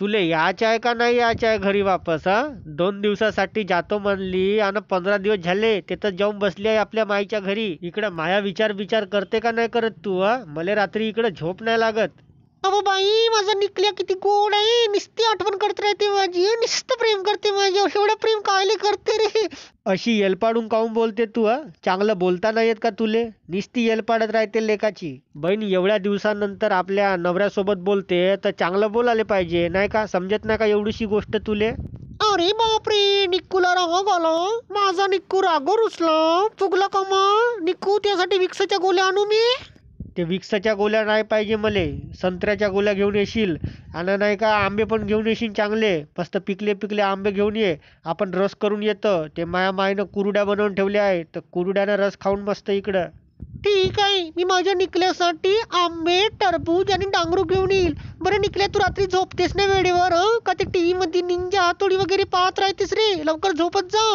तुले यायचं आहे का नाही यायचं आहे घरी वापस हा दोन दिवसासाठी जातो म्हणली आणि पंधरा दिवस झाले तिथं जाऊन बसली आहे आपल्या माईच्या घरी इकडं माया विचार विचार करते का नाही करत तू हा मला रात्री इकडं झोप नाही लागत अबो बाई माझा निकल्या किती गोड आहे निस्ती आठवण करत राहते माझी निस्तं प्रेम करते माझी एवढं प्रेम कायले करते रे अशी येलपाडून काहून बोलते तू हा चांगलं बोलता नाही येत का तुले निस्ती येलपाडत राहते लेखाची बहीण एवढ्या दिवसानंतर आपल्या नवऱ्यासोबत बोलते तर चांगलं बोलायला पाहिजे नाही का समजत नाही का एवढीशी गोष्ट तुले अरे बापरे निक्कूला राग आला माझा निकू रागो रुसला चुकला का मा निकू त्यासाठी विक्सच्या गोल्या आणू मी ते विक्सच्या गोळ्या नाही पाहिजे मले संत्र्याच्या गोळ्या घेऊन येशील आणि नाही का आंबे पण घेऊन येशील चांगले मस्त पिकले पिकले आंबे घेऊन ये आपण रस करून येतं ते माया मायनं कुरुड्या बनवून ठेवल्या आहे तर कुरुड्यानं रस खाऊन मस्त इकडं ठीक आहे मी माझ्या निकल्यासाठी आंबे टरबूज आणि डांगरू घेऊन येईल बरं निकल्या तू रात्री झोपतेस ना वेळेवर हं? का ते टी व्हीमध्ये निंजा हातोडी वगैरे पाहत राहतेस रे लवकर झोपत जा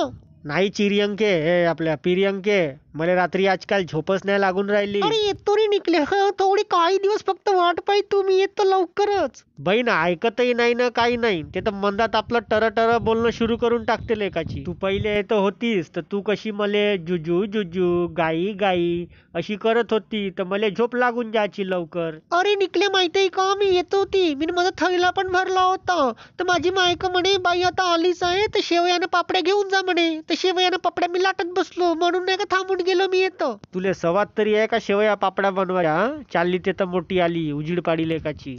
नाही चिरियंके हे आपल्या पिरियंके मला रात्री आजकाल झोपच नाही लागून राहिली अरे येतो रे निकले ह थोडी काही दिवस फक्त वाट पाहि तुम्ही येतो लवकरच ना ऐकतही नाही ना काही नाही ते तर मंदात आपलं टर टर बोलणं सुरू करून टाकते लेकाची तू पहिले येत होतीस तर तू कशी मले जुजू जुजू गाई गाई अशी करत होती तर मला झोप लागून जायची लवकर अरे निकले माहिती का मी येत होती मी माझा थैला पण भरला होता तर माझी मायक म्हणे बाई आता आलीच आहे तर शेवयानं पापड्या घेऊन जा म्हणे शेवया पापड्या मी लाटत बसलो म्हणून नाही का थांबून गेलो मी येतो तुला सवाद तरी आहे का शेवया पापड्या बनवायला चालली ते तर मोठी आली उजीड पाडी लेकाची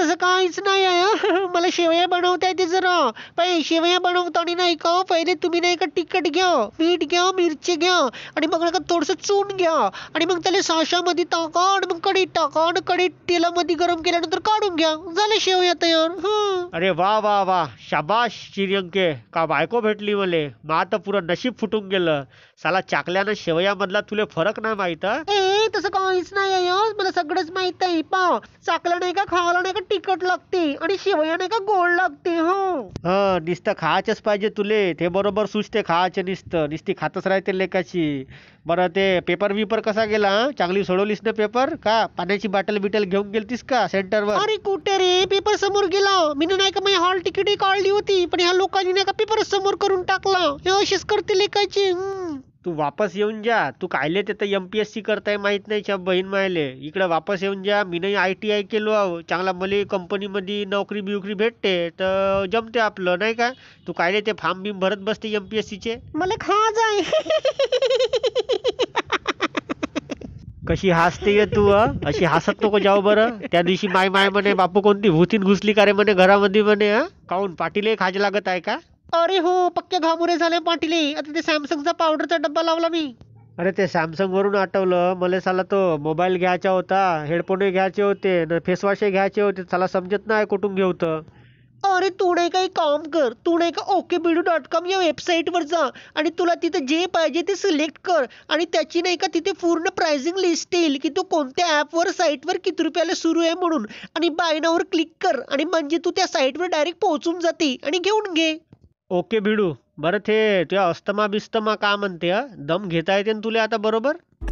तस काहीच नाही आहे मला शेवया बनवता येते जरा पण शेवया बनवताना नाही का पहिले तुम्ही नाही का तिखट घ्या मीठ घ्या मिरची घ्या आणि मग नाही का थोडस चून घ्या आणि मग त्याला साशामध्ये टाका आणि मग कढीत टाका आणि कढीत तेलामध्ये गरम केल्यानंतर काढून घ्या झालं शेवया तयार अरे वा वा वा शाबाश चिरियंके का बायको भेटली मले मा आता पुरं नशीब फुटून गेलं साला चाकल्यानं शेवयामधला तुले फरक नाही माहित तसं काहीच नाही आहे मला सगळंच माहित आहे पा चाकलं नाही का खावलं नाही का तिखट लागते आणि नाही का गोड लागते हो ह नुसतं पाहिजे तुले ते बरोबर सुचते खायचे नुसतं नुसती खातच राहते लेकाची बरं ते पेपर विपर कसा गेला चांगली सोडवलीस ना पेपर का पाण्याची बाटल बिटल घेऊन गेलतीस का सेंटरवर अरे कुठे रे पेपर समोर गेला मी नाही का माझ्या हॉल तिकीट काढली होती पण ह्या लोकांनी नाही का पेपर समोर करून टाकला हे असेच करते लेकाची तू वापस येऊन जा तू कायले ते तर एम करताय माहीत नाही च्या बहीण मायले इकडे वापस येऊन जा मी नाही आय टी आय केलो आहो चांगला मले कंपनीमध्ये नोकरी बिवकरी भेटते तर जमते आपलं नाही का तू कायले ते फॉर्म बिम भरत बसते एम चे एस मला खा जाय कशी हसते ये तू अशी हसत नको जाऊ बरं त्या दिवशी माय माय म्हणे बापू कोणती भूतीन घुसली का रे म्हणे घरामध्ये म्हणे काऊन पाटीलही खाज लागत आहे का अरे हो पक्के घाबुरे झाले पाटीले आता ते सॅमसंगचा पावडरचा डब्बा लावला मी अरे ते सॅमसंग वरून आठवलं मला साला तो मोबाईल घ्यायचा होता हेडफोन घ्यायचे होते न फेसवॉशही घ्यायचे होते साला समजत नाही कुठून घेऊ तर अरे तू नाही काही काम कर तू नाही का ओके बिडू डॉट कॉम या वेबसाईटवर जा आणि तुला तिथं जे पाहिजे ते सिलेक्ट कर आणि त्याची नाही का तिथे पूर्ण प्राइसिंग लिस्ट येईल की तू कोणत्या साईट साईटवर किती रुपयाला सुरू आहे म्हणून आणि बायनावर क्लिक कर आणि म्हणजे तू त्या साईटवर डायरेक्ट पोहोचून जाते आणि घेऊन घे ओके भिडू बरं ते तुझ्या अस्तमा बिस्तमा का म्हणते दम घेता येते ना तुला आता बरोबर